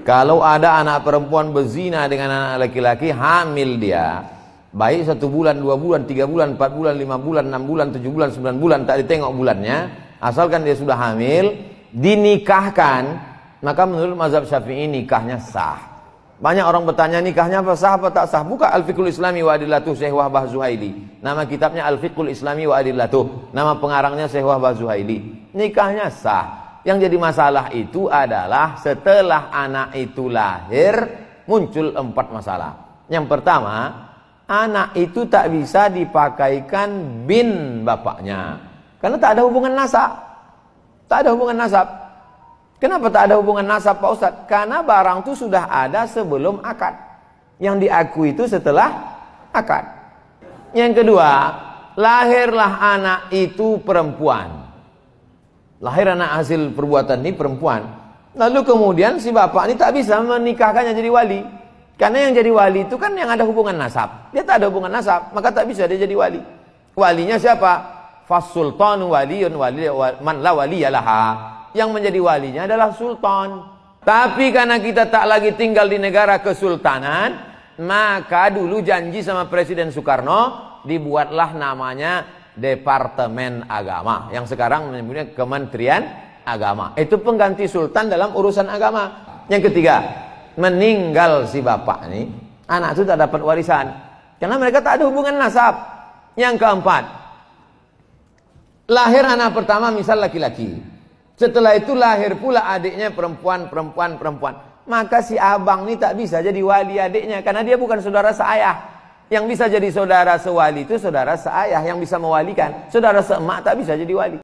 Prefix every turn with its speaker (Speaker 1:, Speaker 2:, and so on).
Speaker 1: Kalau ada anak perempuan berzina dengan anak laki-laki, hamil dia. Baik satu bulan, dua bulan, tiga bulan, empat bulan, lima bulan, enam bulan, tujuh bulan, sembilan bulan, tak ditengok bulannya. Asalkan dia sudah hamil, dinikahkan, maka menurut mazhab syafi'i nikahnya sah. Banyak orang bertanya nikahnya apa sah apa tak sah. Buka Al-Fiqhul Islami wa Adillatuh Syekh Wahbah Zuhaili. Nama kitabnya Al-Fiqhul Islami wa Adillatuh. Nama pengarangnya Syekh Wahbah Zuhaili. Nikahnya sah. Yang jadi masalah itu adalah setelah anak itu lahir muncul empat masalah. Yang pertama, anak itu tak bisa dipakaikan bin bapaknya. Karena tak ada hubungan nasab. Tak ada hubungan nasab. Kenapa tak ada hubungan nasab Pak Ustadz? Karena barang itu sudah ada sebelum akad. Yang diakui itu setelah akad. Yang kedua, lahirlah anak itu perempuan lahir anak hasil perbuatan ini perempuan. Lalu kemudian si bapak ini tak bisa menikahkannya jadi wali. Karena yang jadi wali itu kan yang ada hubungan nasab. Dia tak ada hubungan nasab, maka tak bisa dia jadi wali. Walinya siapa? Fasultan waliun wali man la waliyalaha. Yang menjadi walinya adalah sultan. Tapi karena kita tak lagi tinggal di negara kesultanan, maka dulu janji sama Presiden Soekarno dibuatlah namanya Departemen Agama yang sekarang menyebutnya Kementerian Agama. Itu pengganti sultan dalam urusan agama. Yang ketiga, meninggal si bapak ini, anak itu tak dapat warisan karena mereka tak ada hubungan nasab. Yang keempat, lahir anak pertama misal laki-laki. Setelah itu lahir pula adiknya perempuan, perempuan, perempuan. Maka si abang ini tak bisa jadi wali adiknya karena dia bukan saudara seayah. Yang bisa jadi saudara sewali itu saudara seayah yang bisa mewalikan. Saudara seemak tak bisa jadi wali.